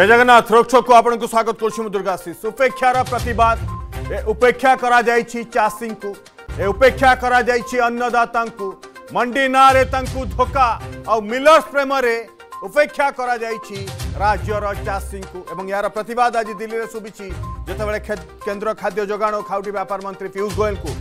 જય જગન્નાથ રોક છોકુ આપણું સ્વાગત કરુછું મુ દુર્ગાશીષ ઉપેક્ષાર પ્રતિવાદ એ ઉપેક્ષા કરાઈ ચાષીકુ એ ઉપેક્ષા કરાઈ અન્નદાતાંકુ મંડી નારે તાંકુ ધોકા આઉ મિલર્સ પ્રેમરે ઉપેક્ષા કરાઈ રાજ્યર ચાષીકુ એવં યાર પ્રતિવાદ આજ દિલ્હીરે શુભિଛି જેતବେଳେ કેન્દ્ર ખાદ્ય જોଗାણ ખાઉટી વ્યાપાર મંત્રી પિયુષ ગોયલકુ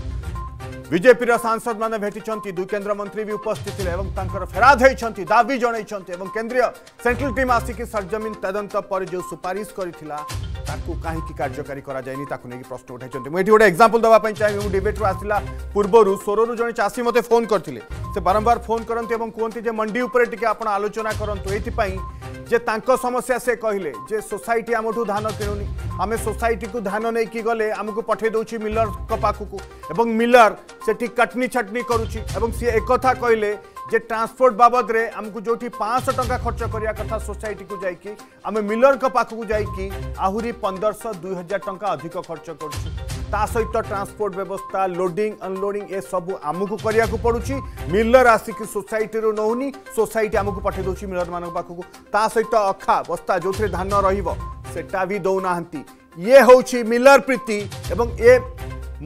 विजेपी सांसद मैंने भेटी दुई मंत्री भी उस्थित थे और फेराद होती दावी जनई केंद्रीय सेंट्रल टीम आसिकी सरजमीन तदंत पर जो सुपारिश कर ତାକୁ କାହିଁକି କାର୍ଯ୍ୟକାରୀ କରାଯାଇନି ତାକୁ ନେଇକି ପ୍ରଶ୍ନ ଉଠାଇଛନ୍ତି ମୁଁ ଏଠି ଗୋଟେ ଏକ୍ଜାମ୍ପଲ୍ ଦେବା ପାଇଁ ଚାହିଁବି ମୁଁ ଡିବେଟ୍ରୁ ଆସିଲା ପୂର୍ବରୁ ସୋରରୁ ଜଣେ ଚାଷୀ ମୋତେ ଫୋନ୍ କରିଥିଲେ ସେ ବାରମ୍ବାର ଫୋନ୍ କରନ୍ତି ଏବଂ କୁହନ୍ତି ଯେ ମଣ୍ଡି ଉପରେ ଟିକେ ଆପଣ ଆଲୋଚନା କରନ୍ତୁ ଏଇଥିପାଇଁ ଯେ ତାଙ୍କ ସମସ୍ୟା ସେ କହିଲେ ଯେ ସୋସାଇଟି ଆମଠୁ ଧାନ କିଣୁନି ଆମେ ସୋସାଇଟିକୁ ଧାନ ନେଇକି ଗଲେ ଆମକୁ ପଠାଇ ଦେଉଛି ମିଲରଙ୍କ ପାଖକୁ ଏବଂ ମିଲର ସେଠି କଟନି ଛଟନି କରୁଛି ଏବଂ ସିଏ ଏକଥା କହିଲେ जे ट्रांसपोर्ट बाबद आमको जो पाँच टाँचा खर्च करा कथा सोसाइटी को जाकि आम मिलर पाखक जाकि आहरी पंदरश दुई हजार टाँग अधिक खर्च कर सहित ट्रांसपोर्ट व्यवस्था लोडिंग अनलोडिंग ए सब आमको करा पड़ू मिलर आसिक सोसाइटी नौनी सोसाइटी आमको पठे दौर मिलर मान पाखक सहित अखा बस्ता जो थे धान रेटा भी दौना ये हूँ मिलर प्रीति ए ये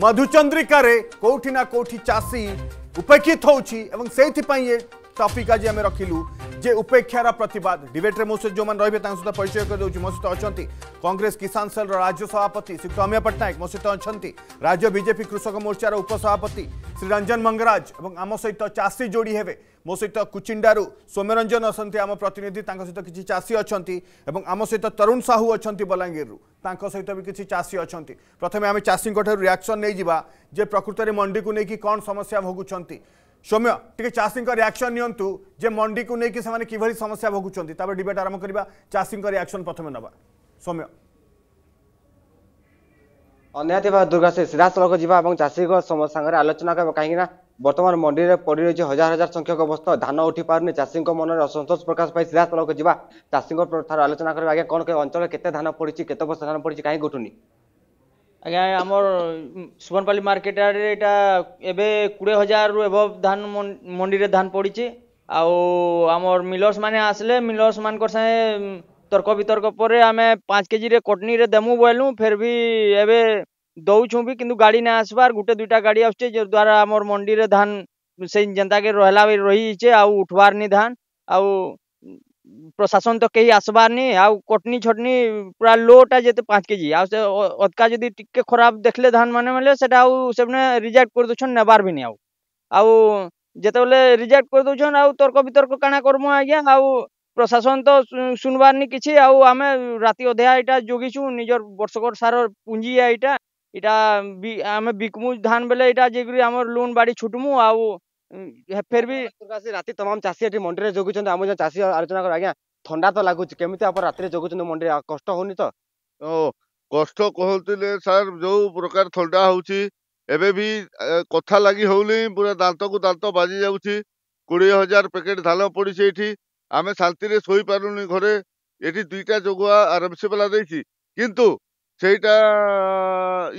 मधुचंद्रिकार कौटिना कौटि चाषी ଉପେକ୍ଷିତ ହେଉଛି ଏବଂ ସେଇଥିପାଇଁ टपिक आज आम रखिलु जे उपेक्षार प्रतिवाद डिबेट्रे मो सहित जो मैंने रही है सहित परिचय कर दूसरी मो सहित अच्छा कंग्रेस किसान सेल राज्य सभापति श्री अमय पट्टनायक मो सहित अच्छा राज्य बीजेपी कृषक मोर्चार उपसभापति श्री रंजन मंगराज और आम सहित चाषी जोड़ी हे मो सहित कुचिंडारू सौम्यरंजन अच्छा आम प्रतिनिधि सहित किसी चाषी अच्छा आम सहित तरुण साहू अच्छा बलांगीरु सहित भी किसी चाषी अच्छा प्रथम आम चाषी रियाक्शन नहीं जा प्रकृत में मंडी को लेकिन कौन समस्या भोगुंट সৌম্য টিকে চাষীঙ্ রিয়াকশন নিয়ন্তু যে মন্ডি কু নেই সে কিভাবে সমস্যা ভোগুচ্ছেন তাপরে ডিবেট আরম্ভ করা চাষীঙ্ রিয়াকশন প্রথমে নেবা সৌম্য ନିହାତି ଭାବେ ଦୁର୍ଗା ସିଧାସଳଖ ଯିବା ଏବଂ ଚାଷୀଙ୍କ ସାଙ୍ଗରେ ଆଲୋଚନା କରିବା କାହିଁକିନା ବର୍ତ୍ତମାନ ମଣ୍ଡିରେ ପଡ଼ି ରହିଛି ହଜାର ହଜାର ସଂଖ୍ୟକ ବସ୍ତ ଧାନ ଉଠି ପାରୁନି ଚାଷୀଙ୍କ ମନରେ ଅସନ୍ତୋଷ ପ୍ରକାଶ ପାଇ ସିଧାସଳଖ ଯିବା ଚାଷୀଙ୍କ ଠାରୁ ଆଲୋଚନା କରିବା ଆଜ୍ଞା କ'ଣ ଅଞ୍ଚଳରେ କେତେ ଧାନ ପଡ଼ିଛି କେତେ ବସ୍ତା ଧାନ ପଡ଼ିଛି କାହିଁକି ଉଠୁନି ଆଜ୍ଞା ଆମର୍ ସୁବର୍ଣ୍ଣପାଲି ମାର୍କେଟ୍ ଆଡ଼େ ଏଇଟା ଏବେ କୁଡ଼ିଏ ହଜାରରୁ ଏବଭ୍ ଧାନ୍ ମଣ୍ଡିରେ ଧାନ୍ ପଡ଼ିଛି ଆଉ ଆମର୍ ମିଲର୍ସମାନେ ଆସିଲେ ମିଲର୍ସମାନଙ୍କର୍ ସାଙ୍ଗେ ତର୍କ ବିତର୍କ ପରେ ଆମେ ପାଞ୍ଚ କେଜିରେ କଟ୍ନୀରେ ଦେମୁ ବୋଇଲୁ ଫେର୍ ବି ଏବେ ଦଉଛୁଁ ବି କିନ୍ତୁ ଗାଡ଼ି ନାଇଁ ଆସ୍ବାର୍ ଗୁଟେ ଦୁଇଟା ଗାଡ଼ି ଆସୁଛେ ଯଦ୍ୱାରା ଆମର୍ ମଣ୍ଡିରେ ଧାନ୍ ସେଇ ଯେନ୍ତା କି ରହିଲା ରହି ରହିଛେ ଆଉ ଉଠ୍ବାର୍ ନି ଧାନ୍ ଆଉ प्रशासन तो कहीं आसबार नहीं आउ कटनी छटनी पूरा लोटा जेते पाँच के जी अदका जदि टिके खराब देखले धान मान बोले से रिजेक्ट कर दूछन नेबार भी नहीं आउ যেতবে রিজেক্ট করে দেছেন আর্ক বিতর্ক কাণা করবো আজ্ঞা আউ প্রশাসন তো শুনবার নি কিছু আমি রাতে অধা এটা জগিছু নিজের বর্ষকর সার পুঁজি এটা এটা আমি বিকমু ধান বেলে এটা যেগুলি আমার লোন বাড়ি ছুটমু আউ ଫେର ବି ରାତି ତମାମ ଚାଷୀ ଏଠି ମଣ୍ଡିରେ ଜଗୁଛନ୍ତି ଆମ ଯେଉଁ ଚାଷୀ ଆଲୋଚନା କର ଆଜ୍ଞା ଥଣ୍ଡା ତ ଲାଗୁଛି କେମିତି ଆପଣ ରାତିରେ ଜଗୁଛନ୍ତି ମଣ୍ଡିରେ କଷ୍ଟ ହଉନି ତ କଷ୍ଟ କହୁଥିଲେ ସାର୍ ଯୋଉ ପ୍ରକାର ଥଣ୍ଡା ହଉଛି ଏବେ ବି କଥା ଲାଗି ହଉନି ପୁରା ଦାନ୍ତକୁ ଦାନ୍ତ ବାଜି ଯାଉଛି କୋଡ଼ିଏ ହଜାର ପ୍ୟାକେଟ୍ ଧାନ ପଡ଼ିଛି ଏଠି ଆମେ ଶାନ୍ତିରେ ଶୋଇପାରୁନି ଘରେ ଏଠି ଦୁଇଟା ଯୋଗୁଆ ଆରାମସେ ବାଲା ଦେଇଛି କିନ୍ତୁ ସେଇଟା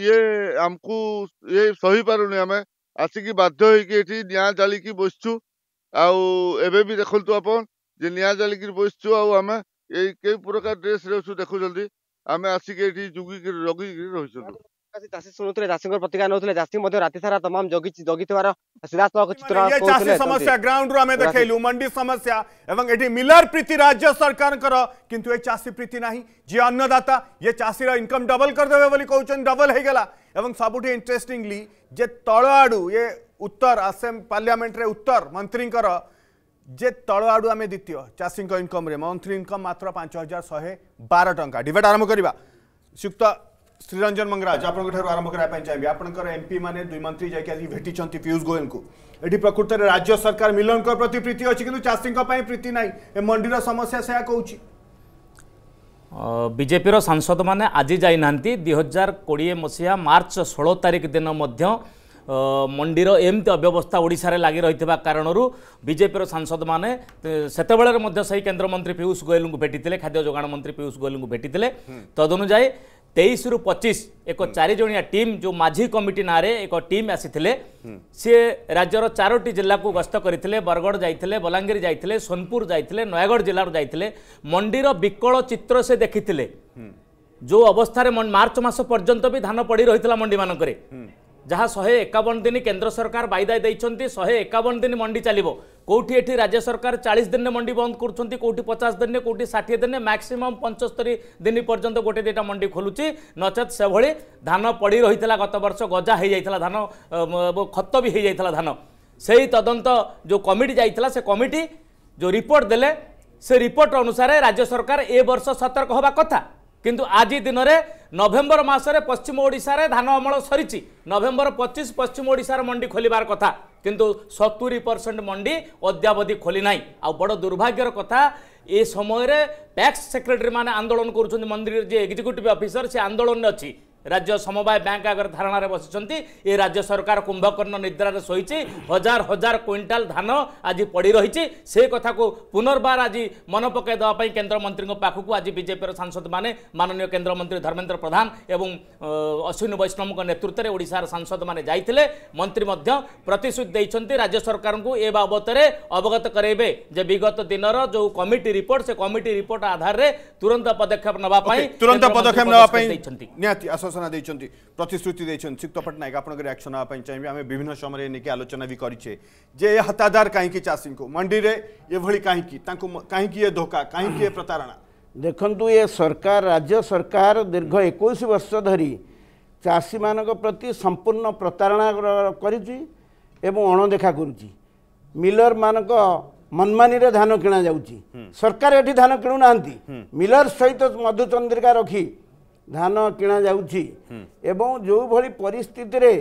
ଇଏ ଆମକୁ ଇଏ ସହିପାରୁନି ଆମେ আসিকি বাধ্য হয়ে এটি নিয়া জালিকি বসছু আউ এবে বি দেখতু আপন যে নিয়া জালিকি বসছু আউ আমি এই কে প্রকার ড্রেস রেছু দেখু জলদি আমি আসিকি এটি যুগি রোগী রয়েছ राज्य सरकार अन्नदाता ये चाषी इनकम डबल करदे डबल हो गला सब इंटरेंगली तल आड़ ये उत्तर आसेम पार्लियामेंट उत्तर मंत्री जे तल आड़ आम द्वितीय चाषी इनकम मंथली इनकम मात्र पांच हजार शहे बार टाइम डिबेट आरंभ करवा ଶ୍ରୀରଞ୍ଜନ ମଙ୍ଗରାଜ ଆପଣଙ୍କ ଠାରୁ ଆରମ୍ଭ କରିବା ପାଇଁ ଚାହିଁବି ଆପଣଙ୍କର ଏମ୍ପି ମାନେ ଦୁଇ ମନ୍ତ୍ରୀ ଯାଇକି ଆଜି ଭେଟିଛନ୍ତି ପିୟୁଷ ଗୋୟଲଙ୍କୁ ଏଠି ପ୍ରକୃତରେ ରାଜ୍ୟ ସରକାର ମିଲନଙ୍କ ପ୍ରତି ପ୍ରୀତି ଅଛି କିନ୍ତୁ ଚାଷୀଙ୍କ ପାଇଁ ପ୍ରୀତି ନାହିଁ ଏ ମଣ୍ଡିର ସମସ୍ୟା ସେୟା କହୁଛି ବିଜେପିର ସାଂସଦମାନେ ଆଜି ଯାଇନାହାନ୍ତି ଦୁଇ ହଜାର କୋଡ଼ିଏ ମସିହା ମାର୍ଚ୍ଚ ଷୋହଳ ତାରିଖ ଦିନ ମଧ୍ୟ ମଣ୍ଡିର ଏମିତି ଅବ୍ୟବସ୍ଥା ଓଡ଼ିଶାରେ ଲାଗି ରହିଥିବା କାରଣରୁ ବିଜେପିର ସାଂସଦମାନେ ସେତେବେଳେ ମଧ୍ୟ ସେହି କେନ୍ଦ୍ରମନ୍ତ୍ରୀ ପିୟୁଷ ଗୋୟଲଙ୍କୁ ଭେଟିଥିଲେ ଖାଦ୍ୟ ଯୋଗାଣ ମନ୍ତ୍ରୀ ପିୟୁଷ ଗୋୟଲଙ୍କୁ ଭେଟିଥିଲେ ତଦନୁଯାୟୀ তেইশরু পঁচিশ এক চারিজিয়া টিম যে মাঝি কমিটি নাঁরে এক টিম আসিলে সি রাজ্যর চারোটি জেলাকে গস্ত করে বরগড় যাই বলাঙ্গীর যাই সোনপুর যাই নয়াগড় জেলার যাই মন্ডির বিকল চিত্র সে দেখি যে অবস্থায় মার্চ মাস পর্যন্ত বি ধান পড়ি রয়েছে মন্ডি মানুষ ଯାହା ଶହେ ଏକାବନ ଦିନ କେନ୍ଦ୍ର ସରକାର ବାଇଦାୟ ଦେଇଛନ୍ତି ଶହେ ଏକାବନ ଦିନ ମଣ୍ଡି ଚାଲିବ କେଉଁଠି ଏଠି ରାଜ୍ୟ ସରକାର ଚାଳିଶ ଦିନରେ ମଣ୍ଡି ବନ୍ଦ କରୁଛନ୍ତି କେଉଁଠି ପଚାଶ ଦିନରେ କେଉଁଠି ଷାଠିଏ ଦିନରେ ମ୍ୟାକ୍ସିମମ୍ ପଞ୍ଚସ୍ତରୀ ଦିନ ପର୍ଯ୍ୟନ୍ତ ଗୋଟେ ଦୁଇଟା ମଣ୍ଡି ଖୋଲୁଛି ନଚେତ୍ ସେଭଳି ଧାନ ପଡ଼ି ରହିଥିଲା ଗତ ବର୍ଷ ଗଜା ହୋଇଯାଇଥିଲା ଧାନ ଖତ ବି ହୋଇଯାଇଥିଲା ଧାନ ସେଇ ତଦନ୍ତ ଯେଉଁ କମିଟି ଯାଇଥିଲା ସେ କମିଟି ଯେଉଁ ରିପୋର୍ଟ ଦେଲେ ସେ ରିପୋର୍ଟ ଅନୁସାରେ ରାଜ୍ୟ ସରକାର ଏ ବର୍ଷ ସତର୍କ ହେବା କଥା কিন্তু আজি দিনরে নভেম্বর মাসরে পশ্চিম ওড়িশার ধান অমল সরিছি নভেম্বর পঁচিশ পশ্চিম ওড়িশার মন্ডি খোলার কথা কিন্তু সতুরি পরসেন্ট মন্ডি অদ্যাবধি খোলি না আড় দুর্ভাগ্যর কথা এ সময়ের প্যাক্স সেক্রেটারি মানে আন্দোলন করছেন মন্দিরের যে এক্সিক্যুটিভ অফিসর সে আন্দোলনে অছি রাজ্য সমবায় ব্যাঙ্ক আগে ধারণার বসিছেন এ রাজ্য সরকার কুম্ভকর্ণ নিদ্রার শোইছে হাজার হাজার কুইন্টাল ধান আজ পড়ি রয়েছে সে কথা পুনর্বার আজ মনে পকাই দেওয়া কেন্দ্রমন্ত্রী পাখক আজ বিজেপির সাংসদ মানে মাননীয় কেন্দ্রমন্ত্রী ধর্মেন্দ্র প্রধান এবং অশ্বিনী বৈষ্ণবক নেতৃত্বে ওড়শার সাংসদ মানে যাই মন্ত্রী মধ্য প্রতিশ্রুতি দিয়েছেন রাজ্য সরকার এ বাবদরে অবগত করাইবে যে বিগত দিনর যে কমিটি রিপোর্ট সে কমিটি রিপোর্ট আধারে তুরন্ত পদক্ষেপ নেওয়া তুরন্ত পদক্ষেপ নেওয়া নিহতি ଘୋଷଣା ଦେଇଛନ୍ତି ପ୍ରତିଶ୍ରୁତି ଦେଇଛନ୍ତି ଶ୍ରୀକ୍ତ ପଟ୍ଟନାୟକ ଆପଣଙ୍କ ରିଆକ୍ସନ ହେବା ପାଇଁ ଚାହିଁବି ଆମେ ବିଭିନ୍ନ ସମୟରେ ନେଇକି ଆଲୋଚନା ବି କରିଛେ ଯେ ଏ ହତାଦାର କାହିଁକି ଚାଷୀଙ୍କୁ ମଣ୍ଡିରେ ଏଭଳି କାହିଁକି ତାଙ୍କୁ କାହିଁକି ଏ ଧୋକା କାହିଁକି ଏ ପ୍ରତାରଣା ଦେଖନ୍ତୁ ଏ ସରକାର ରାଜ୍ୟ ସରକାର ଦୀର୍ଘ ଏକୋଇଶ ବର୍ଷ ଧରି ଚାଷୀମାନଙ୍କ ପ୍ରତି ସମ୍ପୂର୍ଣ୍ଣ ପ୍ରତାରଣା କରିଛି ଏବଂ ଅଣଦେଖା କରୁଛି ମିଲରମାନଙ୍କ ମନମାନିରେ ଧାନ କିଣାଯାଉଛି ସରକାର ଏଠି ଧାନ କିଣୁନାହାନ୍ତି ମିଲର ସହିତ ମଧୁଚନ୍ଦ୍ରିକା ରଖି ଧାନ କିଣାଯାଉଛି ଏବଂ ଯେଉଁଭଳି ପରିସ୍ଥିତିରେ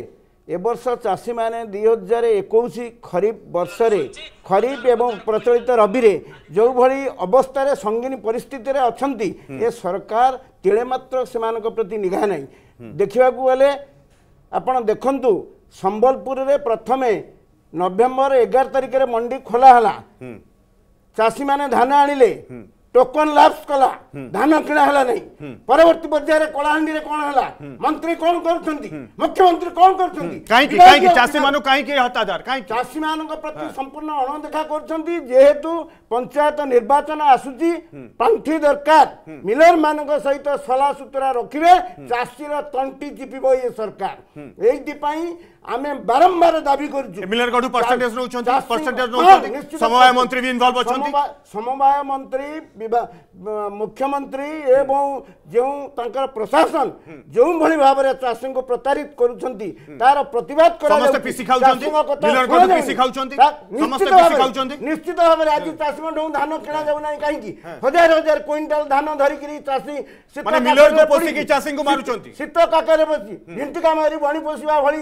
ଏ ବର୍ଷ ଚାଷୀମାନେ ଦୁଇ ହଜାର ଏକୋଇଶ ଖରିଫ ବର୍ଷରେ ଖରିଫ ଏବଂ ପ୍ରଚଳିତ ରବିରେ ଯେଉଁଭଳି ଅବସ୍ଥାରେ ସଙ୍ଗୀନ ପରିସ୍ଥିତିରେ ଅଛନ୍ତି ଏ ସରକାର ତିଳେ ମାତ୍ର ସେମାନଙ୍କ ପ୍ରତି ନିଘା ନାହିଁ ଦେଖିବାକୁ ଗଲେ ଆପଣ ଦେଖନ୍ତୁ ସମ୍ବଲପୁରରେ ପ୍ରଥମେ ନଭେମ୍ବର ଏଗାର ତାରିଖରେ ମଣ୍ଡି ଖୋଲା ହେଲା ଚାଷୀମାନେ ଧାନ ଆଣିଲେ ଟୋକନ ଲାପ୍ସ କଲା ଧାନ କିଣା ହେଲା ନାହିଁ ପରବର୍ତ୍ତୀ ପର୍ଯ୍ୟାୟରେ କଳାହାଣ୍ଡିରେ କଣ ହେଲା ମନ୍ତ୍ରୀ କଣ କରୁଛନ୍ତି ମୁଖ୍ୟମନ୍ତ୍ରୀ କଣ କରୁଛନ୍ତି କାହିଁକି କାହିଁକି ଚାଷୀମାନଙ୍କୁ କାହିଁକି ହତାଦାର କାହିଁକି ଚାଷୀମାନଙ୍କ ପ୍ରତି ସମ୍ପୂର୍ଣ୍ଣ ଅଣଦେଖା କରୁଛନ୍ତି ଯେହେତୁ ପଞ୍ଚାୟତ ନିର୍ବାଚନ ଆସୁଛି ପାଣ୍ଠି ଦରକାର ମିଲର ମାନଙ୍କ ସହିତ ସଲାସୁତୁରା ରଖିବେ ଚାଷୀର ତଣ୍ଟି ଚିପିବ ଏ ସରକାର ଏଇଥିପାଇଁ আমি বারম্বার দাবি করছি মিলনগড়ু পার্সেন্টেজ নউছন্তি পার্সেন্টেজ নউছন্তি সমবায় মন্ত্রী বি ইনভলভ অছন্তি সমবায় মন্ত্রী মুখ্যমন্ত্রী এবং যে তাঙ্কর প্রশাসন যে ভলি ভাবে চাষীকে প্রতারিত করুছন্তি তার প্রতিবাদ করা সমস্ত পিসি খাউছন্তি মিলনগড়ু পিসি খাউছন্তি সমস্ত পিসি খাউছন্তি নিশ্চিত ভাবে আজি চাষীঙ্কু ধান কিনা যাবে না কাহিকি হাজার হাজার কুইন্টাল ধান ধরিকি চাষী মানে মিলনগড়ু পশিকি চাষীঙ্কু মারুছন্তি শীত কাকরে বসি ভিন্তিকা মারি বণি পোষিবা ভলি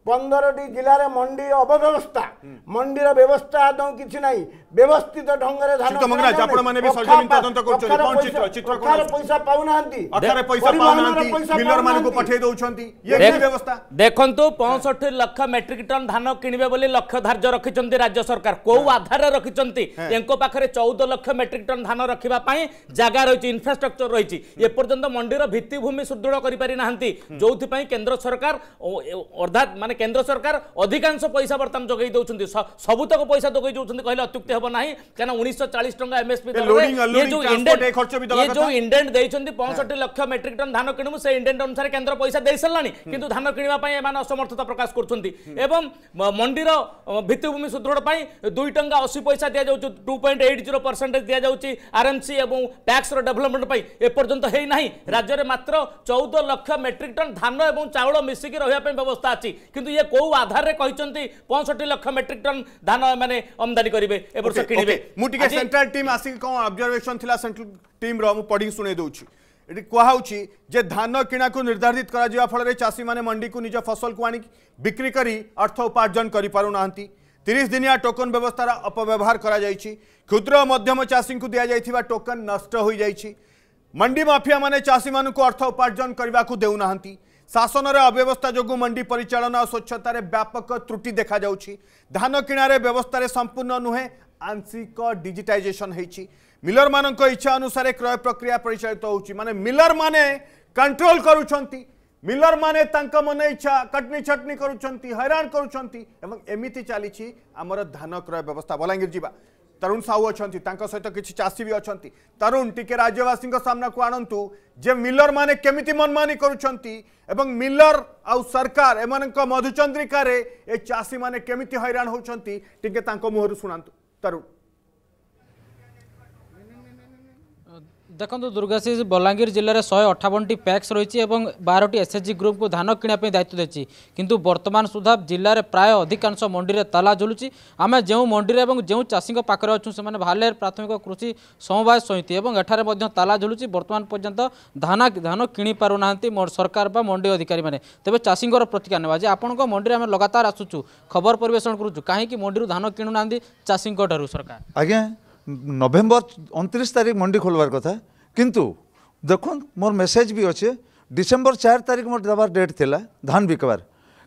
ପନ୍ଦରଟି ଜିଲ୍ଲାରେ ମଣ୍ଡି ଅବବ୍ୟବସ୍ଥା ମଣ୍ଡିର ବ୍ୟବସ୍ଥା ଆଦୌ କିଛି ନାହିଁ ବ୍ୟବସ୍ଥିତ ଢଙ୍ଗରେ ପଇସା ପାଉନାହାନ୍ତି ଦେଖନ୍ତୁ ପଞ୍ଚଷଠି ଲକ୍ଷ ମେଟ୍ରିକ ଟନ ଧାନ କିଣିବେ ବୋଲି ଲକ୍ଷ୍ୟ ଧାର୍ଯ୍ୟ ରଖିଛନ୍ତି ରାଜ୍ୟ ସରକାର କୋଉ ଆଧାରରେ ରଖିଛନ୍ତି ୟାଙ୍କ ପାଖରେ ଚଉଦ ଲକ୍ଷ ମେଟ୍ରିକ ଟନ ଧାନ ରଖିବା ପାଇଁ ଜାଗା ରହିଛି ଇନଫ୍ରାଷ୍ଟ୍ରକ୍ଚର ରହିଛି ଏପର୍ଯ୍ୟନ୍ତ ମଣ୍ଡିର ଭିତ୍ତିଭୂମି ସୁଦୃଢ କରିପାରିନାହାନ୍ତି ଯୋଉଥିପାଇଁ କେନ୍ଦ୍ର ସରକାର ଅର୍ଥାତ୍ ମାନେ मान केन्द्र सरकार अधिकांश पैसा बर्तमान जगे दौर सबुतक पैसा जगे दौर कह अत्युक्ति हम ना कहीं उन्नीस चालीस टाइम पंसठ लक्ष मेट्रिक टन धान कि से अनुसार केन्द्र पैसा दे सारा कि धान किणवाई असमर्थता प्रकाश कर मंडी भित्तभूमि सुदृढ़ दुई टा अशी पैसा दि जाऊ two point eight zero percentage दि जाऊँच आरएमसी टैक्स डेभलपमेंट एपर्तंत हो राज्य में मात्र चौदह लक्ष मेट्रिक टन धान और चाउल मिसिकी रहा व्यवस्था अच्छी কিন্তু ইয়ে কেউ আধারে কিন্তু পঁয়ষঠি লক্ষ মেট্রিক টন ধান মানে আমদানি করবে এবর্ষ কিনবে মু টিকে সেন্ট্রাল টিম আসি কোন অবজারভেশন থিলা সেন্ট্রাল টিম র মু পড়ি শুনে দউছি এটি কুহাউছি যে ধান কিণাকু নির্ধারিত করা যাওয়া ফলে চাষী মানে মন্ডিকু নিজ ফসল কু আনি বিক্রি করে অর্থ উপার্জন করে পু না তিরিশ দিনিয়া টোকন ব্যবস্থার অপব্যবহার করা যাই ক্ষুদ্র ও মধ্যম চাষী দিয়াযাই টোকন নষ্ট হয়ে যাই মন্ডি মাফিয়া মানে চাষী মানুষ অর্থ উপার্জন করা দেউনা ଶାସନରେ ଅବ୍ୟବସ୍ଥା ଯୋଗୁଁ ମଣ୍ଡି ପରିଚାଳନା ଓ ସ୍ୱଚ୍ଛତାରେ ବ୍ୟାପକ ତ୍ରୁଟି ଦେଖାଯାଉଛି ଧାନ କିଣାରେ ବ୍ୟବସ୍ଥାରେ ସମ୍ପୂର୍ଣ୍ଣ ନୁହେଁ ଆଂଶିକ ଡିଜିଟାଇଜେସନ୍ ହେଇଛି ମିଲରମାନଙ୍କ ଇଚ୍ଛା ଅନୁସାରେ କ୍ରୟ ପ୍ରକ୍ରିୟା ପରିଚାଳିତ ହେଉଛି ମାନେ ମିଲରମାନେ କଣ୍ଟ୍ରୋଲ କରୁଛନ୍ତି ମିଲରମାନେ ତାଙ୍କ ମନ ଇଚ୍ଛା କଟନି ଛଟନି କରୁଛନ୍ତି ହଇରାଣ କରୁଛନ୍ତି ଏବଂ ଏମିତି ଚାଲିଛି ଆମର ଧାନ କ୍ରୟ ବ୍ୟବସ୍ଥା ବଲାଙ୍ଗୀର ଯିବା তরুণ সাহু অনেক সহ কিছু চাষী বি অনেক তরুণ টিকে রাজ্যবাসী সামনাকু আনতু যে মিলর মানে কেমিতি মনমানি করছেন এবং মিলর আউ সরকার এমান মধুচন্দ্রিকার এ চাষী মানে কেমিতি হইরাণ হচ্ছেন টিকে তাঁর মুহর শুণাতু তরুণ দেখুন দুর্গাশ্রী বলাঙ্গীর জেলার শহে অঠাবনটি প্যাক্স রয়েছে এবং বারোটি এসএচজি গ্রুপকে ধান কিনা দায়িত্ব দিয়েছি কিন্তু বর্তমান সুদ্ধা জেলার প্রায় অধিকাংশ মন্ডিরে তালা ঝুলুছি আমি যে মন্ডিরে এবং যে চাষী পাখে অছু সে ভালের প্রাথমিক কৃষি সমবায় সমিতি এবং এখানে তালা ঝুলুছি বর্তমান পর্যন্ত ধান ধান কিনি পারু না সরকার বা মন্ডি অধিকারী মানে তবে চাষীঙ্কর প্রতিক্রিয়া নেওয়া যে আপনার মন্ডিরে আমি লগাতার আসুছু খবর পরিবেশন করুছু কী মন্ডির ধান কিণু না চাষীঙ্কঠার সরকার আজ্ঞা নভেম্বর অনতিরিশ তারিখ মন্ডি খোলবার কথা କିନ୍ତୁ ଦେଖୁନ୍ ମୋର ମେସେଜ୍ ବି ଅଛେ ଡିସେମ୍ବର ଚାରି ତାରିଖ ମୋର ଦେବାର ଡେଟ୍ ଥିଲା ଧାନ ବିକବାର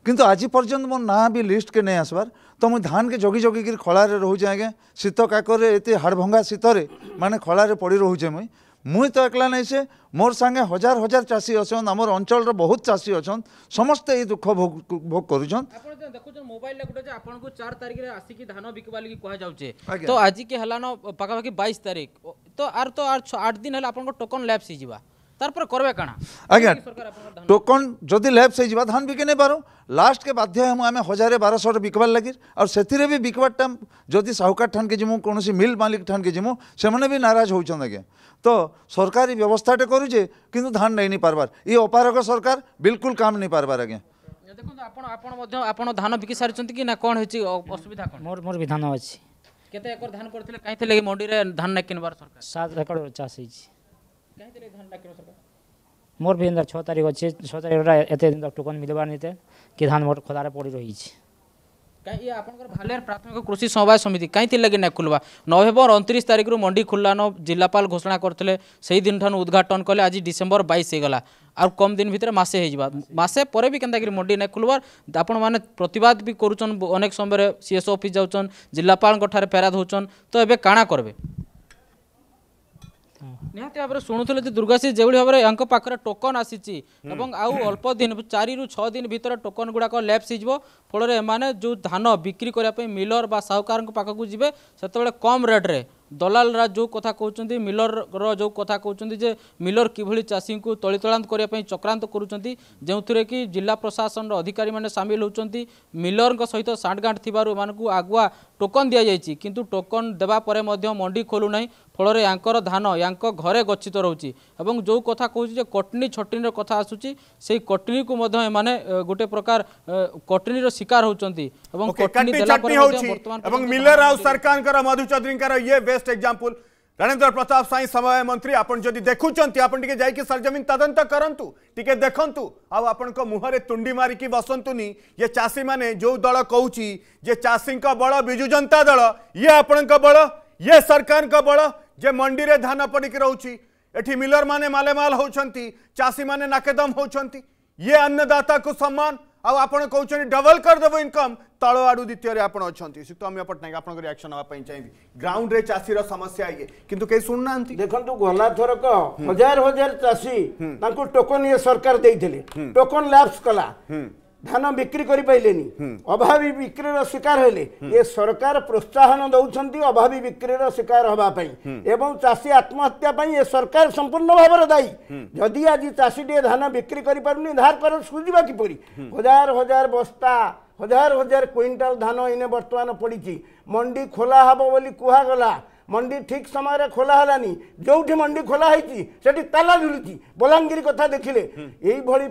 କିନ୍ତୁ ଆଜି ପର୍ଯ୍ୟନ୍ତ ମୋ ନାଁ ବି ଲିଷ୍ଟକେ ନେଇ ଆସବାର ତ ମୁଇଁ ଧାନକେ ଜଗି ଜଗିକିରି ଖଳାରେ ରହୁଛେ ଆଜ୍ଞା ଶୀତ କାକରେ ଏତେ ହାଡ଼ଭଙ୍ଗା ଶୀତରେ ମାନେ ଖଳାରେ ପଡ଼ି ରହୁଛେ ମୁଇଁ ମୁଇଁ ତ ଏକଲା ନାଇଁ ସେ ମୋର ସାଙ୍ଗେ ହଜାର ହଜାର ଚାଷୀ ଅଛନ୍ ଆମର ଅଞ୍ଚଳର ବହୁତ ଚାଷୀ ଅଛନ୍ ସମସ୍ତେ ଏଇ ଦୁଃଖ ଭୋଗ ଭୋଗ କରୁଛନ୍ देखुन मोबाइल आपको चार तारीख में आसिक धान बिकवा लगी कहुचे तो आज के हलान पाखापाखि बैश तारीख तो आर तो आर आठ दिन है आपको टोकन लैब्स हो तार करवे आज्ञा टोकन जदि लैब्स धान बिके नहीं लास्ट के बाध्य हम आम हजार बारश बिकवार लगे और से भी बिकवार टाइम जदि साहूकार ठान के जीमु कौन मिल मालिक ठान के जीमु से नाराज होज्ञा तो सरकारी व्यवस्थाटे करूँ कि धान नहीं पार्बार ये अपारग सरकार बिल्कुल काम नहीं पार्बार आज्ञा ଦେଖନ୍ତୁ ଆପଣ ଆପଣ ମଧ୍ୟ ଆପଣ ଧାନ ବିକି ସାରିଛନ୍ତି କି ନା କ'ଣ ହେଇଛି ଅସୁବିଧା କ'ଣ ମୋର ମୋର ବି ଧାନ ଅଛି କେତେ ଏକର ଧାନ କରିଥିଲେ ଲାଗି ମଣ୍ଡିରେ ଧାନ ନାଇଁ କିଣିବାର ସରକାର ସାତ ଏକର ଚାଷ ହେଇଛି କାହିଁଥିଲେ ଧାନ ନାଇଁ ମୋର ବି ଏନ୍ତା ଛଅ ତାରିଖ ଅଛି ଛଅ ତାରିଖଟା ଏତେ ଦିନ ଟୋକନ୍ ମିଳିବାର ନିତେ କି ଧାନ ମୋର ଖଦାରେ ପଡ଼ି ରହିଛି କାହିଁ ଆପଣଙ୍କର ଭାଲେର ପ୍ରାଥମିକ କୃଷି ସମବାୟ ସମିତି କାହିଁକି ଲାଗି ନାଇଁ ଖୋଲବା ନଭେମ୍ବର ଅଣତିରିଶ ତାରିଖରୁ ମଣ୍ଡି ଖୋଲିଲାନ ଜିଲ୍ଲାପାଳ ଘୋଷଣା କରିଥିଲେ ସେଇ ଦିନଠାରୁ ଉଦ୍ଘାଟନ କଲେ ଆଜି ଡିସେମ୍ବର ବାଇଶ ହେଇଗଲା আর কম দিন ভিতরে মাসে হয়ে মাসে পরে বি কেন্তা করে মন্ডি নাই খুলবার আপন মানে প্রতবাদ বি করুছন অনেক সময় সিএসও অফিস যাচ্ছেন জেলাপালঠার ফেরাদ হচ্ছেন তো এবে কাণা করবে ନିହାତି ଭାବରେ ଶୁଣୁଥିଲେ ଯେ ଦୁର୍ଗାଶ୍ରୀ ଯେଭଳି ଭାବରେ ୟାଙ୍କ ପାଖରେ ଟୋକନ ଆସିଛି ଏବଂ ଆଉ ଅଳ୍ପ ଦିନ ଚାରିରୁ ଛଅ ଦିନ ଭିତରେ ଟୋକନ ଗୁଡ଼ାକ ଲ୍ୟାପ୍ସ ହେଇଯିବ ଫଳରେ ଏମାନେ ଯେଉଁ ଧାନ ବିକ୍ରି କରିବା ପାଇଁ ମିଲର ବା ସାହୁକାରଙ୍କ ପାଖକୁ ଯିବେ ସେତେବେଳେ କମ୍ ରେଟ୍ରେ ଦଲାଲ ରାଜ ଯେଉଁ କଥା କହୁଛନ୍ତି ମିଲରର ଯେଉଁ କଥା କହୁଛନ୍ତି ଯେ ମିଲର କିଭଳି ଚାଷୀଙ୍କୁ ତଳିତଳାନ୍ତ କରିବା ପାଇଁ ଚକ୍ରାନ୍ତ କରୁଛନ୍ତି ଯେଉଁଥିରେ କି ଜିଲ୍ଲା ପ୍ରଶାସନର ଅଧିକାରୀମାନେ ସାମିଲ ହେଉଛନ୍ତି ମିଲରଙ୍କ ସହିତ ସାଣ୍ଟଗାଣ୍ଠ ଥିବାରୁ ଏମାନଙ୍କୁ ଆଗୁଆ ଟୋକନ୍ ଦିଆଯାଇଛି କିନ୍ତୁ ଟୋକନ୍ ଦେବା ପରେ ମଧ୍ୟ ମଣ୍ଡି ଖୋଲୁନାହିଁ फल धान या घरे गच्छित रोचं जो कथा कहूँ कटनी छटनी कथ आसूस कटनी को गोटे प्रकार कटनी रिकार होकर मधु चौधरी ये बेस्ट एक्जामपल रणेन्द्र प्रताप साई समवाय मंत्री आप देखुं आप सरजमीन तदंत करतु टी देखु आपहर तुंडी मारिकी बसतुनि ये चाषी मैंने जो दल कौच चाषी बल विजु जनता दल ये आपण बल ये सरकार का बड़ा जे मंडी रे धान पड़ी रोचे मिलर माने मालेमाल होती चाषी मैंने नाकेदम होती ये अन्नदाता को सम्मान आउ आप डबल करदेव इनकम तल आड़ द्वितीय आप अच्छा सुक्तम्य पट्टनायक आप रियाक्शन हाँपाई चाहिए ग्राउंड रे चाषी समस्या ये कितु कहीं शुणुना देखो गला थरक हजार हजार चाषी हम्म। टोकन ये सरकार हम्म। टोकन लैप्स कला हम्म। ধান বিক্রি করিপাইলেনি অভাবী বিক্রির শিকার হলে এ সরকার প্রোৎসাহন দৌঁছেন অভাবী বিক্রির শিকার হওয়া এবং চাষী আত্মহত্যা এ সরকার সম্পূর্ণ ভাবে দায়ী যদি আজ চাষীটিয়ে ধান বিক্রি করিপারুনি ধার কর সুজিবা কিপরি হাজার হাজার বস্তা হাজার হাজার কুইন্টাল ধান এনে বর্তমান পড়িছি মন্ডি খোলা হব বলে কুহগলা ମଣ୍ଡି ଠିକ୍ ସମୟରେ ଖୋଲା ହେଲାନି ଯୋଉଠି ମଣ୍ଡି ଖୋଲା ହେଇଛି ସେଠି ତାଲା ଝୁଲୁଛି ବଲାଙ୍ଗୀର କଥା ଦେଖିଲେ ଏଇଭଳି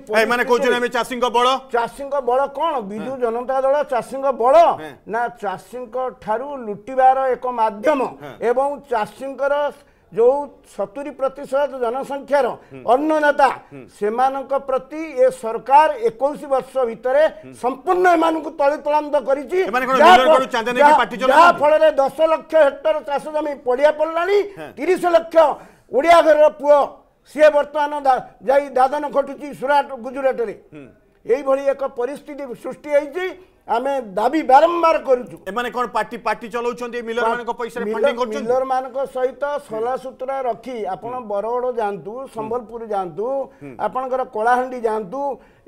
ଚାଷୀଙ୍କ ବଳ ଚାଷୀଙ୍କ ବଳ କଣ ବିଜୁ ଜନତା ଦଳ ଚାଷୀଙ୍କ ବଳ ନା ଚାଷୀଙ୍କ ଠାରୁ ଲୁଟିବାର ଏକ ମାଧ୍ୟମ ଏବଂ ଚାଷୀଙ୍କର जो सतुरी प्रतिशत जनसंख्यार अन्न नेता से प्रति ये सरकार एक बर्ष भितर संपूर्ण तले तला कर दस लक्ष हेक्टर चाष जमी पड़िया पड़ला तीस लक्ष ओर पुह सी बर्तमान जा दादन खटुची सुराट गुजराट में ଏଇଭଳି ଏକ ପରିସ୍ଥିତି ସୃଷ୍ଟି ହେଇଛି ଆମେ ଦାବି ବାରମ୍ବାର କରୁଛୁ ଏମାନେ କ'ଣ ପାର୍ଟି ପାର୍ଟି ଚଲାଉଛନ୍ତି ମିଲରମାନଙ୍କ ସହିତ ସଲାସୁତୁରା ରଖି ଆପଣ ବରଗଡ଼ ଯାଆନ୍ତୁ ସମ୍ବଲପୁର ଯାଆନ୍ତୁ ଆପଣଙ୍କର କଳାହାଣ୍ଡି ଯାଆନ୍ତୁ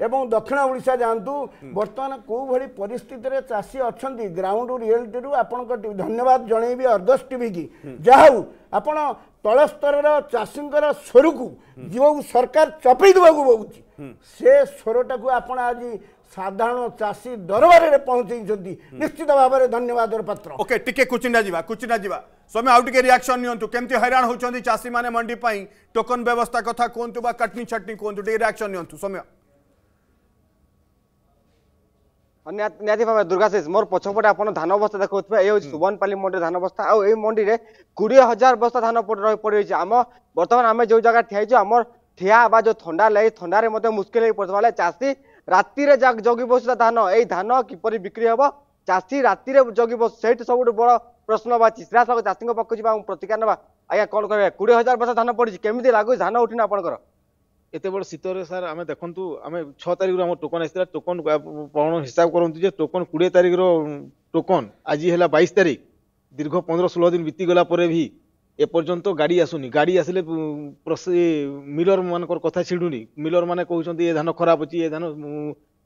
ଏବଂ ଦକ୍ଷିଣ ଓଡ଼ିଶା ଯାଆନ୍ତୁ ବର୍ତ୍ତମାନ କେଉଁଭଳି ପରିସ୍ଥିତିରେ ଚାଷୀ ଅଛନ୍ତି ଗ୍ରାଉଣ୍ଡ ରିଏଲିଟିରୁ ଆପଣଙ୍କ ଧନ୍ୟବାଦ ଜଣେଇବି ଅର୍ଗସ୍ ଟିଭିକି ଯାହା ହଉ ଆପଣ ତଳ ସ୍ତରର ଚାଷୀଙ୍କର ସ୍ୱରକୁ ଯେଉଁ ସରକାର ଚପେଇ ଦେବାକୁ ଭାବୁଛି ସେ ସ୍ୱରଟାକୁ ଆପଣ ଆଜି ସାଧାରଣ ଚାଷୀ ଦରବାରରେ ପହଞ୍ଚେଇଛନ୍ତି ନିଶ୍ଚିତ ଭାବରେ ଧନ୍ୟବାଦର ପାତ୍ର ଓକେ ଟିକେ କୁଚିଣ୍ଡା ଯିବା କୁଚିଣ୍ଡା ଯିବା ସ୍ୱାମୀ ଆଉ ଟିକେ ରିଆକ୍ସନ୍ ନିଅନ୍ତୁ କେମିତି ହଇରାଣ ହେଉଛନ୍ତି ଚାଷୀମାନେ ମଣ୍ଡି ପାଇଁ ଟୋକନ୍ ବ୍ୟବସ୍ଥା କଥା କୁହନ୍ତୁ ବା କାଟନି ଛାଟନି କୁହନ୍ତୁ ଟିକେ ରିଆକ୍ସନ୍ ନିଅନ୍ତୁ ସ୍ୱାମୀ ନିହାତି ଭାବେ ଦୁର୍ଗାଶିଷ ମୋର ପଛପଟେ ଆପଣ ଧାନ ବସ୍ତା ଦେଖାଉଥିବା ଏ ହେଉଛି ସୁବର୍ଣ୍ଣପାଲି ମଣ୍ଡିର ଧାନ ବସ୍ତା ଆଉ ଏଇ ମଣ୍ଡିରେ କୋଡ଼ିଏ ହଜାର ବସ୍ତା ଧାନ ପଡ଼ିରହିଛି ଆମ ବର୍ତ୍ତମାନ ଆମେ ଯେଉଁ ଜାଗା ଠିଆ ହେଇଛୁ ଆମର ଠିଆ ବା ଯେଉଁ ଥଣ୍ଡା ଲାଗି ଥଣ୍ଡାରେ ମଧ୍ୟ ମୁସ୍କିଲ ହେଇ ପଡ଼ୁଥିବା ହେଲେ ଚାଷୀ ରାତିରେ ଜଗି ବସୁଥିବା ଧାନ ଏଇ ଧାନ କିପରି ବିକ୍ରି ହେବ ଚାଷୀ ରାତିରେ ଜଗି ବସୁ ସେଇଠି ସବୁଠୁ ବଡ଼ ପ୍ରଶ୍ନ ବା ଚିତ୍ରା ସହ ଚାଷୀଙ୍କ ପାଖକୁ ଯିବା ଏବଂ ପ୍ରତିକାର ନେବା ଆଜ୍ଞା କ'ଣ କହିବେ କୋଡ଼ିଏ ହଜାର ବସ୍ତା ଧାନ ପଡ଼ିଛି କେମିତି ଲାଗୁଛି ଧାନ ଉଠିନି ଆପଣଙ୍କର এতে বড় শীতরে ସାର୍ ଆମେ ଦେଖନ୍ତୁ ଆମେ ଛଅ ତାରିଖରୁ ଆମ ଟୋକନ ଆସିଥିଲା ଟୋକନ ଆପଣ ହିସାବ କରନ୍ତୁ ଯେ ଟୋକନ କୋଡ଼ିଏ ତାରିଖର ଟୋକନ ଆଜି ହେଲା ବାଇଶ ତାରିଖ ଦୀର୍ଘ ପନ୍ଦର ଷୋହଳ ଦିନ ବିତିଗଲା ପରେ ବି ଏପର୍ଯ୍ୟନ୍ତ ଗାଡ଼ି ଆସୁନି ଗାଡ଼ି ଆସିଲେ ମିଲର ମାନଙ୍କର କଥା ଛିଡ଼ୁନି ମିଲର ମାନେ କହୁଛନ୍ତି ଏ ଧାନ ଖରାପ ଅଛି ଏ ଧାନ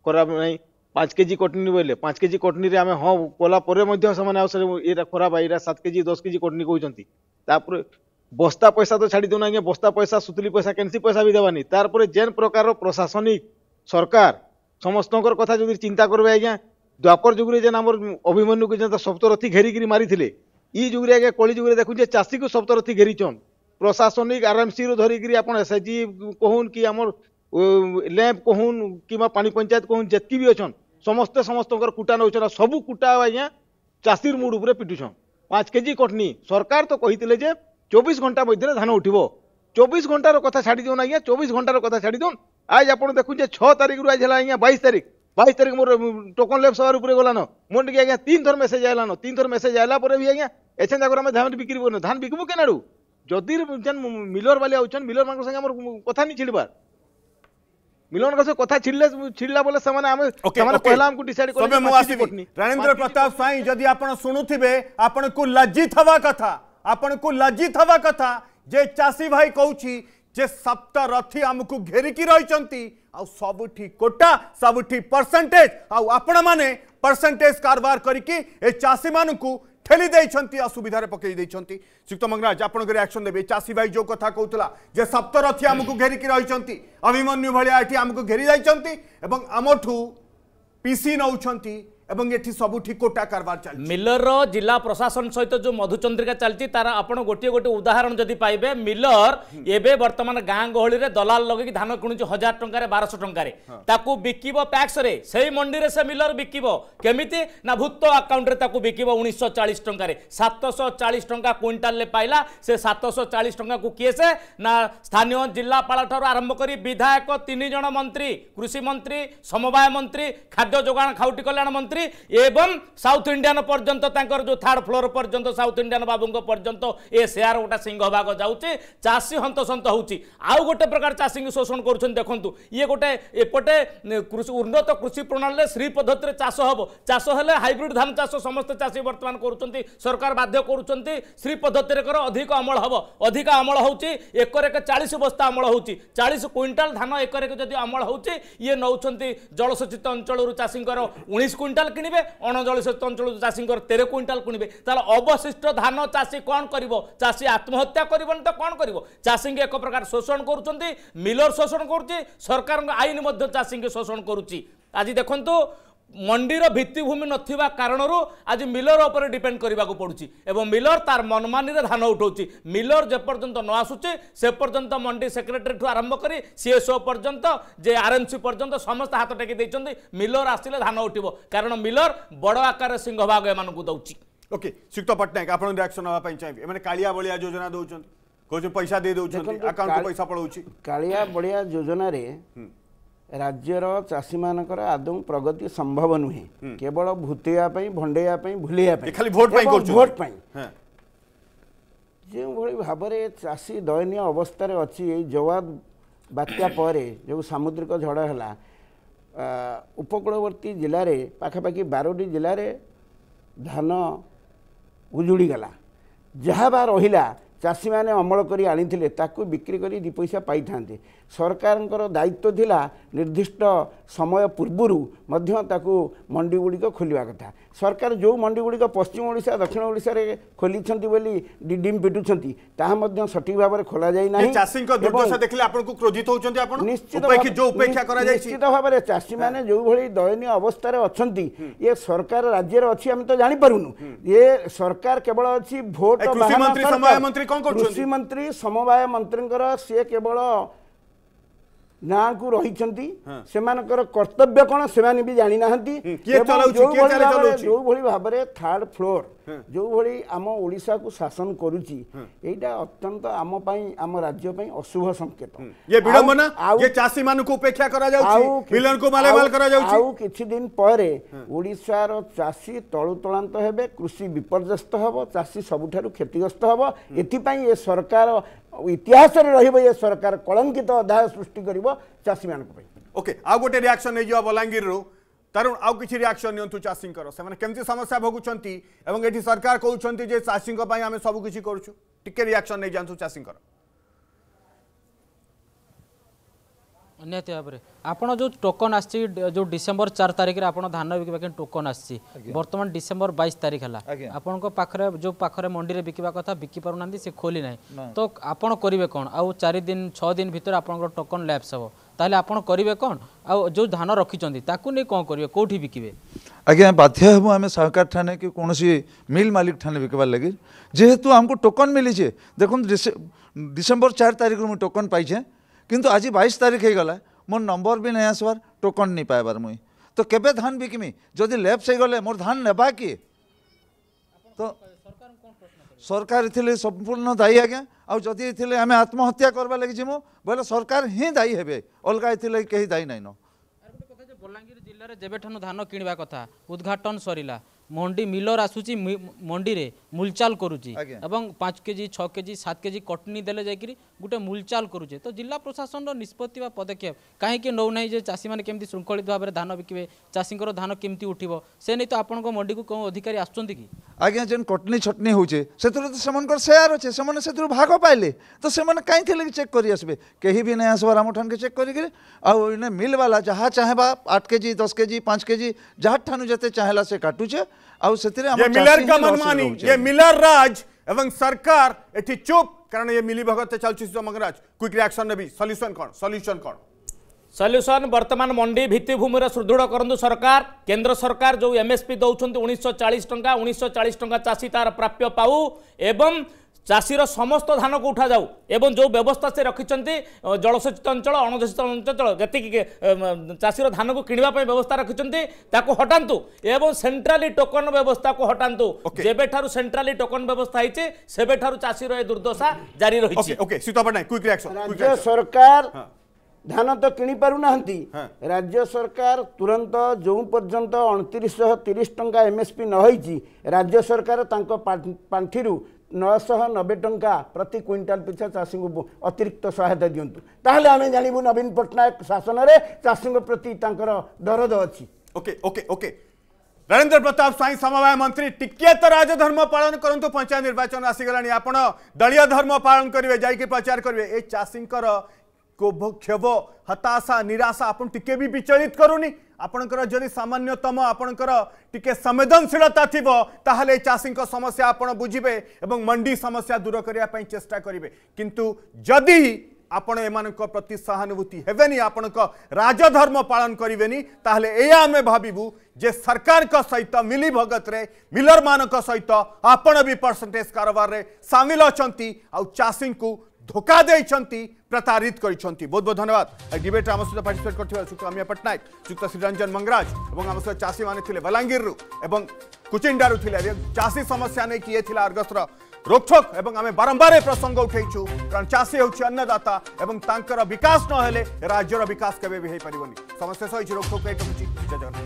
ଖରାପ ନାହିଁ ପାଞ୍ଚ କେଜି କଟନୀ ବୋଇଲେ ପାଞ୍ଚ କେଜି କଟନୀରେ ଆମେ ହଁ କଲା ପରେ ମଧ୍ୟ ସେମାନେ ଆଉ ଏଇଟା ଖରାପ ଏଇଟା ସାତ କେଜି ଦଶ କେଜି କଟନୀ କହୁଛନ୍ତି ତାପରେ বস্তা পয়সা তো ছাড়ি দেউন আজ্ঞা বস্তা পয়সা সুতুলি পয়সা কেনসি পয়সা বি দেবানি তারপরে যেন প্রকার প্রশাসনিক সরকার ସମସ୍ତଙ୍କର କଥା ଯଦି ଚିନ୍ତା କରିବେ ଆଜ୍ଞା ଦ୍ୱାପର ଯୁଗରେ ଯେନ୍ ଆମର ଅଭିମନ୍ୟୁକୁ ଯେନ୍ତା ସପ୍ତରଥୀ ଘେରିକିରି ମାରିଥିଲେ ଇ ଯୁଗରେ ଆଜ୍ଞା କଳି ଯୁଗରେ ଦେଖୁଛେ ଚାଷୀକୁ ସପ୍ତରଥୀ ଘେରିଛନ୍ ପ୍ରଶାସନିକ ଆରାମସିରୁ ଧରିକିରି ଆପଣ ଏସ୍ ଏଚ୍ ଜି କହୁନ୍ କି ଆମର ଲ୍ୟାମ୍ପ କହୁନ୍ କିମ୍ବା ପାଣି ପଞ୍ଚାୟତ କହୁନ୍ ଯେତ୍କି ବି ଅଛନ୍ ସମସ୍ତେ ସମସ୍ତଙ୍କର କୁଟା ନେଉଛନ୍ ଆଉ ସବୁ କୁଟା ଆଜ୍ଞା ଚାଷୀର ମୁଡ଼ ଉପରେ ପିଟୁଛନ୍ ପାଞ୍ଚ କେଜି କଟନି ସରକାର ତ କହିଥିଲେ ଯେ চব্বিশ ঘণ্টা মধ্যে ধান উঠব চব্বিশ ঘণ্টার কথা ছাড়ি দিও আজ্ঞা চব্বিশ ঘণ্টার কথা ছাড়ি দিও আজ আপনার দেখুন যে ছ তারিখ রু আজ হল আজ্ঞা বাইশ তারিখ বাইশ তারিখ মোট টোকন লেফ সবার উপরে গলান মোর টিকি আজ্ঞা তিন থর মেসেজ আইলান তিন থর মেসেজ আইলা পরে আজ্ঞা এছেন যাক আমি ধান বিক্রি করুন ধান বিকবু কেন আড়ু যদি যেন মিলর বালি আছেন মিলর মানুষ সঙ্গে আমার কথা নি ছিড়বার মিলন কাছে কথা ছিড়লে ছিড়লা বলে সেমানে আমি সেমানে পহলা আমকু ডিসাইড করে রাণেন্দ্র প্রতাপ সাই যদি আপনার শুনুথিবে আপনার লজ্জিত হওয়া কথা आपण को लज्जित हवा कथा जे चासी भाई कौची जे सप्तरथी आमको घेरिकी रही सबुठी कोटा सबुठी परसेंटेज आपण मैने परसेंटेज कारबार करी चाषी मान ठेली असुविधा पकई सुक्त मंगराज आप रियाक्शन देवे चाषी भाई जो कथा कहला जे आम को घेरिकी रही अभिमन्यु भाया आमको घेरी जाइंट आमठू पीसी नौ এবং এটি সবুঠি কোটা কারবার চালছে মিলর জেলা প্রশাসন সহিত যে মধুচন্দ্রিকা চালছে তার আপনার গোটিয়ে গোটিয়ে উদাহরণ যদি পাইবে মিলর এবে বর্তমান গাঁ গহলিরে দলাল লগাইকি ধান কিণুছে হাজার টাকার বারশ টাকার তাকে বিকিব প্যাক্সরে সেই মন্ডিরে সে মিলর বিকিব কেমিতি না ভূত আকাউন্টরে তাকে বিকিব উনিশশো চাশ টাকার সাতশো চাশ টাকা কুইন্টালে পাইলা সে সাতশো চাশ টাকা কিয়ে সে না স্থানীয় জেলাপাল ঠার আরম্ভ করে বিধায়ক তিন জন মন্ত্রী কৃষি মন্ত্রী সমবায় মন্ত্রী খাদ্য যোগাণ খাউটি কল্যাণ মন্ত্রী କରିଛନ୍ତି ଏବଂ ସାଉଥ୍ ଇଣ୍ଡିଆନ ପର୍ଯ୍ୟନ୍ତ ତାଙ୍କର ଯେଉଁ ଥାର୍ଡ଼ ଫ୍ଲୋର ପର୍ଯ୍ୟନ୍ତ ସାଉଥ୍ ଇଣ୍ଡିଆନ ବାବୁଙ୍କ ପର୍ଯ୍ୟନ୍ତ ଏ ସେୟାର ଗୋଟା ସିଂହ ଭାଗ ଯାଉଛି ଚାଷୀ ହନ୍ତସନ୍ତ ହେଉଛି ଆଉ ଗୋଟେ ପ୍ରକାର ଚାଷୀଙ୍କୁ ଶୋଷଣ କରୁଛନ୍ତି ଦେଖନ୍ତୁ ଇଏ ଗୋଟେ ଏପଟେ କୃଷି ଉନ୍ନତ କୃଷି ପ୍ରଣାଳୀରେ ଶ୍ରୀ ପଦ୍ଧତିରେ ଚାଷ ହେବ ଚାଷ ହେଲେ ହାଇବ୍ରିଡ଼ ଧାନ ଚାଷ ସମସ୍ତେ ଚାଷୀ ବର୍ତ୍ତମାନ କରୁଛନ୍ତି ସରକାର ବାଧ୍ୟ କରୁଛନ୍ତି ଶ୍ରୀ ପଦ୍ଧତିରେ କର ଅଧିକ ଅମଳ ହେବ ଅଧିକ ଅମଳ ହେଉଛି ଏକରେକ ଚାଳିଶ ବସ୍ତା ଅମଳ ହେଉଛି ଚାଳିଶ କୁଇଣ୍ଟାଲ ଧାନ ଏକରେକ ଯଦି ଅମଳ ହେଉଛି ଇଏ ନେଉଛନ୍ତି ଜଳସେଚିତ ଅଞ୍ଚଳରୁ ଚାଷୀଙ୍କର ଉଣେଇଶ କୁଇଣ୍ଟାଲ কুইন্টাল কিণবে অণজলসেচ অঞ্চল চাষীঙ্কর তের কুইন্টাল কিণবে তাহলে অবশিষ্ট ধান চাষী কণ করব চাষী আত্মহত্যা করবনি তো কণ করব চাষীকে এক প্রকার শোষণ করছেন মিলর শোষণ করছে সরকার আইন মধ্য চাষীকে শোষণ করুচি আজ দেখুন ମଣ୍ଡିର ଭିତ୍ତିଭୂମି ନଥିବା କାରଣରୁ ଆଜି ମିଲର ଉପରେ ଡିପେଣ୍ଡ କରିବାକୁ ପଡ଼ୁଛି ଏବଂ ମିଲର ତାର ମନମାନିରେ ଧାନ ଉଠାଉଛି ମିଲର ଯେପର୍ଯ୍ୟନ୍ତ ନ ଆସୁଛି ସେ ପର୍ଯ୍ୟନ୍ତ ମଣ୍ଡି ସେକ୍ରେଟେରୀଠୁ ଆରମ୍ଭ କରି ସିଏସ୍ଓ ପର୍ଯ୍ୟନ୍ତ ଯେ ଆର୍ଏମ୍ସି ପର୍ଯ୍ୟନ୍ତ ସମସ୍ତେ ହାତ ଟେକି ଦେଇଛନ୍ତି ମିଲର ଆସିଲେ ଧାନ ଉଠିବ କାରଣ ମିଲର ବଡ଼ ଆକାରରେ ସିଂହଭାଗ ଏମାନଙ୍କୁ ଦେଉଛି ଓକେ ଶ୍ରୀକ୍ତ ପଟ୍ଟନାୟକ ଆପଣଙ୍କ ରିଆକ୍ସନ୍ ହେବା ପାଇଁ ଚାହିଁବେ ଏମାନେ କାଳିଆ ଭଳିଆ ଯୋଜନା ଦେଉଛନ୍ତି କହୁଛନ୍ତି ପଇସା ଦେଇ ଦେଉଛନ୍ତି ଆକାଉଣ୍ଟକୁ ପଇସା ପଳାଉଛି କାଳିଆ ଭଳିଆ ଯୋଜନାରେ ରାଜ୍ୟର ଚାଷୀମାନଙ୍କର ଆଦୌ ପ୍ରଗତି ସମ୍ଭବ ନୁହେଁ କେବଳ ଭୁତେଇବା ପାଇଁ ଭଣ୍ଡେଇବା ପାଇଁ ଭୁଲେଇବା ପାଇଁ ଭୋଟ ପାଇଁ ଯେଉଁଭଳି ଭାବରେ ଚାଷୀ ଦୟନୀୟ ଅବସ୍ଥାରେ ଅଛି ଏଇ ଜବାଦ ବାତ୍ୟା ପରେ ଯେଉଁ ସାମୁଦ୍ରିକ ଝଡ଼ ହେଲା ଉପକୂଳବର୍ତ୍ତୀ ଜିଲ୍ଲାରେ ପାଖାପାଖି ବାରଟି ଜିଲ୍ଲାରେ ଧାନ ଉଜୁଡ଼ି ଗଲା ଯାହା ବା ରହିଲା ଚାଷୀମାନେ ଅମଳ କରି ଆଣିଥିଲେ ତାକୁ ବିକ୍ରି କରି ଦୁଇ ପଇସା ପାଇଥାନ୍ତେ ସରକାରଙ୍କର ଦାୟିତ୍ୱ ଥିଲା ନିର୍ଦ୍ଦିଷ୍ଟ ସମୟ ପୂର୍ବରୁ ମଧ୍ୟ ତାକୁ ମଣ୍ଡିଗୁଡ଼ିକ ଖୋଲିବା କଥା ସରକାର ଯେଉଁ ମଣ୍ଡିଗୁଡ଼ିକ ପଶ୍ଚିମ ଓଡ଼ିଶା ଦକ୍ଷିଣ ଓଡ଼ିଶାରେ ଖୋଲିଛନ୍ତି ବୋଲି ଡିଡିମ୍ ପିଟୁଛନ୍ତି ତାହା ମଧ୍ୟ ସଠିକ୍ ଭାବରେ ଖୋଲାଯାଇ ନାହିଁ ଚାଷୀଙ୍କ ଦୁର୍ଦ୍ଦଶା ଦେଖିଲେ ଆପଣଙ୍କୁ କ୍ରୋଧିତ ହେଉଛନ୍ତି ଆପଣ ନିଶ୍ଚିତ ନିଶ୍ଚିତ ଭାବରେ ଚାଷୀମାନେ ଯେଉଁଭଳି ଦୟନୀୟ ଅବସ୍ଥାରେ ଅଛନ୍ତି ଇଏ ସରକାର ରାଜ୍ୟରେ ଅଛି ଆମେ ତ ଜାଣିପାରୁନୁ ଇଏ ସରକାର କେବଳ ଅଛି ଭୋଟ୍ କୃଷିମନ୍ତ୍ରୀ ସମବାୟ ମନ୍ତ୍ରୀଙ୍କର ସିଏ କେବଳ ନାଁକୁ ରହିଛନ୍ତି ସେମାନଙ୍କର କର୍ତ୍ତବ୍ୟ କ'ଣ ସେମାନେ ବି ଜାଣିନାହାନ୍ତି ଯୋଉଭଳି ଭାବରେ ଥାର୍ଡ ଫ୍ଲୋର ଯେଉଁଭଳି ଆମ ଓଡ଼ିଶାକୁ ଶାସନ କରୁଛି ଏଇଟା ଅତ୍ୟନ୍ତ ଆମ ପାଇଁ ଆମ ରାଜ୍ୟ ପାଇଁ ଅଶୁଭ ସଂକେତ ଚାଷୀମାନଙ୍କୁ ଉପେକ୍ଷା କରାଯାଉଛି ଆଉ କିଛି ଦିନ ପରେ ଓଡ଼ିଶାର ଚାଷୀ ତଳୁତଳାନ୍ତ ହେବେ କୃଷି ବିପର୍ଯ୍ୟସ୍ତ ହେବ ଚାଷୀ ସବୁଠାରୁ କ୍ଷତିଗ୍ରସ୍ତ ହେବ ଏଥିପାଇଁ ଏ ସରକାର ଇତିହାସରେ ରହିବ ଏ ସରକାର କଳଙ୍କିତ ଅଧ୍ୟାୟ ସୃଷ୍ଟି କରିବ ଚାଷୀମାନଙ୍କ ପାଇଁ ଓକେ ଆଉ ଗୋଟେ ରିଆକ୍ସନ୍ ନେଇଯିବା ବଲାଙ୍ଗୀରରୁ তরুণ আউ কিছু রিয়াকশন নিয়ন্তু চাষীঙ্কর সে কেমতি সমস্যা ভোগুচ্ছন্তি এবং এটি সরকার কৌছন্তি যে চাষীঙ্ক পাই আমি সবু কিছু করছু টিকে রিয়াকশন নেই যাঁতু চাষীঙ্কর ନିହାତି ଭାବରେ ଆପଣ ଯେଉଁ ଟୋକନ୍ ଆସିଛି ଯେଉଁ ଡିସେମ୍ବର ଚାରି ତାରିଖରେ ଆପଣ ଧାନ ବିକିବା ପାଇଁ ଟୋକନ୍ ଆସିଛି ବର୍ତ୍ତମାନ ଡିସେମ୍ବର ବାଇଶ ତାରିଖ ହେଲା ଆପଣଙ୍କ ପାଖରେ ଯେଉଁ ପାଖରେ ମଣ୍ଡିରେ ବିକିବା କଥା ବିକି ପାରୁନାହାନ୍ତି ସେ ଖୋଲି ନାହିଁ ତ ଆପଣ କରିବେ କ'ଣ ଆଉ ଚାରି ଦିନ ଛଅ ଦିନ ଭିତରେ ଆପଣଙ୍କର ଟୋକନ୍ ଲ୍ୟାପ୍ସ ହେବ তাহলে আপনার করবে কম আো ধান রক্ষিছেন তাকে নিয়ে কম করবে কোটি বিকবে আজ্ঞা বাধ্য হবু আমি সাহকার ঠানে কি কোণী মিল মালিক ঠানে বিকবার লাগে যেহেতু আমি টোকন মিলিছে দেখুন ডিসেম্বর চার তারিখ মু টোকন পাইছে কিন্তু আজ বাইশ তারিখ হয়ে গলা মো নম্বর বি নাই আসবার টোকন নেই পাইবার মুই তো কেবে ধান বিকমি যদি লেফ্ট হয়ে গলে মোর ধান নেবা কি তো সরকার এলে সম্পূর্ণ দায়ী আজ্ঞা আদি এলে আমি আত্মহত্যা করবা লাগি যিমু বলে সরকার হি দায়ী হেবে অলগা এলে কে দায়ী নাইন বলাঙ্গীর জেলার যেবেঠান ধান কিণবা কথা উদ্ঘাটন সরিলা ମଣ୍ଡି ମିଲର ଆସୁଛି ମଣ୍ଡିରେ ମୁଲଚାଲ କରୁଛି ଏବଂ ପାଞ୍ଚ କେଜି ଛଅ କେଜି ସାତ କେଜି କଟନୀ ଦେଲେ ଯାଇକରି ଗୋଟେ ମୁଲଚାଲ କରୁଛେ ତ ଜିଲ୍ଲା ପ୍ରଶାସନର ନିଷ୍ପତ୍ତି ବା ପଦକ୍ଷେପ କାହିଁକି ନେଉନାହିଁ ଯେ ଚାଷୀମାନେ କେମିତି ଶୃଙ୍ଖଳିତ ଭାବରେ ଧାନ ବିକିବେ ଚାଷୀଙ୍କର ଧାନ କେମିତି ଉଠିବ ସେ ନେଇ ତ ଆପଣଙ୍କ ମଣ୍ଡିକୁ କେଉଁ ଅଧିକାରୀ ଆସୁଛନ୍ତି କି ଆଜ୍ଞା ଯେନ୍ କଟନୀ ଛଟନୀ ହେଉଛେ ସେଥିରୁ ତ ସେମାନଙ୍କର ସେୟାର ଅଛେ ସେମାନେ ସେଥିରୁ ଭାଗ ପାଇଲେ ତ ସେମାନେ କାହିଁକି ଲାଗି ଚେକ୍ କରି ଆସିବେ କେହି ବି ନାହିଁ ଆସିବାର ଆମ ଠାନକେ ଚେକ୍ କରିକିରି ଆଉ ଇନେ ମିଲ୍ବାଲା ଯାହା ଚାହିଁବା ଆଠ କେଜି ଦଶ କେଜି ପାଞ୍ଚ କେଜି ଯାହାଠାନୁ ଯେତେ ଚାହିଁଲା ସେ କାଟୁଛେ ଆଉ ये मिलर का मनमानी ये मिलर राज एवं सरकार एठी चुप कारण ये मिली भगत चलछि समगराज क्विक रिएक्शन नेबी सॉल्यूशन कोन सॉल्यूशन कोन सल्यूसन बर्तमान मंडी भित्तिभूमि सुदृढ़ करूँ सरकार केन्द्र सरकार जो एमएसपी दौरान उन्नीस सौ चालीस टाँग उन्नीस चालीस टाँग चाषी तार प्राप्य पाऊ एवं ଚାଷୀର ସମସ୍ତ ଧାନକୁ ଉଠାଯାଉ ଏବଂ ଯେଉଁ ବ୍ୟବସ୍ଥା ସେ ରଖିଛନ୍ତି ଜଳସେଚିତ ଅଞ୍ଚଳ ଅଣସେଚିତ ଅଞ୍ଚଳ ଯେତିକି ଚାଷୀର ଧାନକୁ କିଣିବା ପାଇଁ ବ୍ୟବସ୍ଥା ରଖିଛନ୍ତି ତାକୁ ହଟାନ୍ତୁ ଏବଂ ସେଣ୍ଟ୍ରାଲି ଟୋକନ ବ୍ୟବସ୍ଥାକୁ ହଟାନ୍ତୁ ଯେବେଠାରୁ ସେଣ୍ଟ୍ରାଲି ଟୋକନ ବ୍ୟବସ୍ଥା ହେଇଛି ସେବେଠାରୁ ଚାଷୀର ଏ ଦୁର୍ଦ୍ଦଶା ଜାରି ରହିଛି ରାଜ୍ୟ ସରକାର ଧାନ ତ କିଣି ପାରୁନାହାନ୍ତି ରାଜ୍ୟ ସରକାର ତୁରନ୍ତ ଯେଉଁ ପର୍ଯ୍ୟନ୍ତ ଅଣତିରିଶଶହ ତିରିଶ ଟଙ୍କା ଏମ୍ଏସ୍ପି ନ ହେଇଛି ରାଜ୍ୟ ସରକାର ତାଙ୍କ ପାଣ୍ଠିରୁ ନଅଶହ ନବେ ଟଙ୍କା ପ୍ରତି କ୍ୱିଣ୍ଟାଲ ପିଛା ଚାଷୀଙ୍କୁ ଅତିରିକ୍ତ ସହାୟତା ଦିଅନ୍ତୁ ତାହେଲେ ଆମେ ଜାଣିବୁ ନବୀନ ପଟ୍ଟନାୟକ ଶାସନରେ ଚାଷୀଙ୍କ ପ୍ରତି ତାଙ୍କର ଦରଦ ଅଛି okay okay okay Narendra Pratap Swain ସମବାୟ ମନ୍ତ୍ରୀ ଟିକିଏ ତ ରାଜଧର୍ମ ପାଳନ କରନ୍ତୁ ପଞ୍ଚାୟତ ନିର୍ବାଚନ ଆସିଗଲାଣି ଆପଣ ଦଳୀୟ ଧର୍ମ ପାଳନ କରିବେ ଯାଇକି ପ୍ରଚାର କରିବେ ଏ ଚାଷୀଙ୍କର को क्षोभ हताशा निराशा आप टे भी विचलित करूनी आपणकर सामान्यतम आपणकर संवेदनशीलता थी तेल चाषी समस्या आपड़ बुझे और मंडी समस्या दूर करने चेष्टा करेंगे किंतु जदि आपण एम प्रति सहानुभूति आपण राजधर्म पालन करें आम भावु जे सरकार का सहित मिली भगत रे मिलर मान सहित आपण भी परसेंटेज कारबार में सामिल अच्छा आशी को ধোকা দেইছন্তি প্রতারিত করছন্তি বহুত বহ ধন্যবাদ জিবেট আমসুত পার্টিসিপেট করছুত আমি পাটনায় জুক্ত শ্রী রঞ্জন মঙ্গরাজ এবং আমসু চাসি মানে থিলে বালাঙ্গিরু এবং কুচিন্ডারু থিলা চাসি সমস্যা নে কিয়ে থিলা argparseর রক্ষক এবং আমি বারবারে প্রসঙ্গ উঠাইছু কারণ চাসি হউছ অন্নদাতা এবং তাঙ্কার বিকাশ ন হেলে রাজ্যর বিকাশ কেবে বি হেই পারিবনি সমস্যা সহিছে রক্ষক কৈটুজি